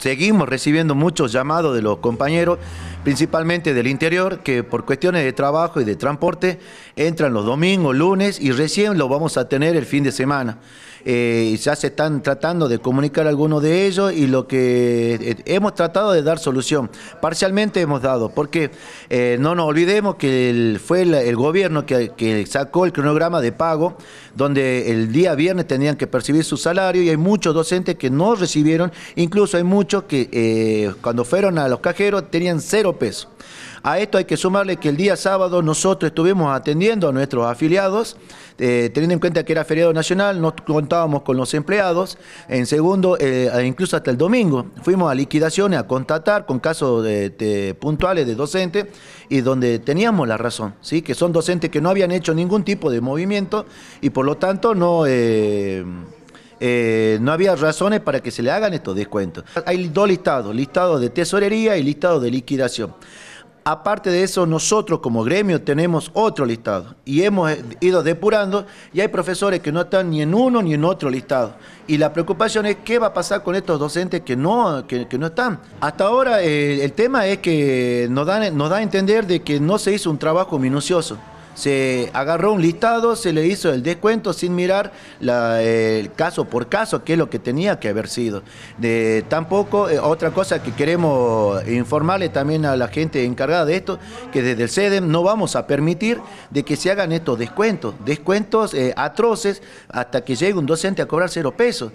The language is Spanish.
seguimos recibiendo muchos llamados de los compañeros principalmente del interior, que por cuestiones de trabajo y de transporte entran los domingos, lunes y recién lo vamos a tener el fin de semana. Eh, ya se están tratando de comunicar algunos de ellos y lo que eh, hemos tratado de dar solución. Parcialmente hemos dado, porque eh, no nos olvidemos que fue el, gobierno que, sacó el cronograma de pago, donde el día viernes tenían que percibir su salario y hay muchos docentes que no recibieron, incluso hay muchos que eh, cuando fueron a los cajeros tenían cero peso. A esto hay que sumarle que el día sábado nosotros estuvimos atendiendo a nuestros afiliados, eh, teniendo en cuenta que era feriado nacional, no contábamos con los empleados. En segundo, eh, e incluso hasta el domingo, fuimos a liquidaciones a contratar con casos puntuales de docentes y donde teníamos la razón, ¿sí? que son docentes que no habían hecho ningún tipo de movimiento y por lo tanto no... Eh, eh, no había razones para que se le hagan estos descuentos. Hay dos listados, listados de tesorería y listado de liquidación. Aparte de eso, nosotros como gremio tenemos otro listado y hemos eh, ido depurando y hay profesores que no están ni en uno ni en otro listado. Y la preocupación es qué va a pasar con estos docentes que no, que, no están. Hasta ahora eh, el tema es que nos da, nos da a entender de que no se hizo un trabajo minucioso se agarró un listado, se le hizo el descuento sin mirar el caso por caso, que es lo que tenía que haber sido. De, tampoco, eh, otra cosa que queremos informarle también a la gente encargada de esto, que desde el SEDEM no vamos a permitir de que se hagan estos descuentos, descuentos eh, atroces hasta que llegue un docente a cobrar cero pesos.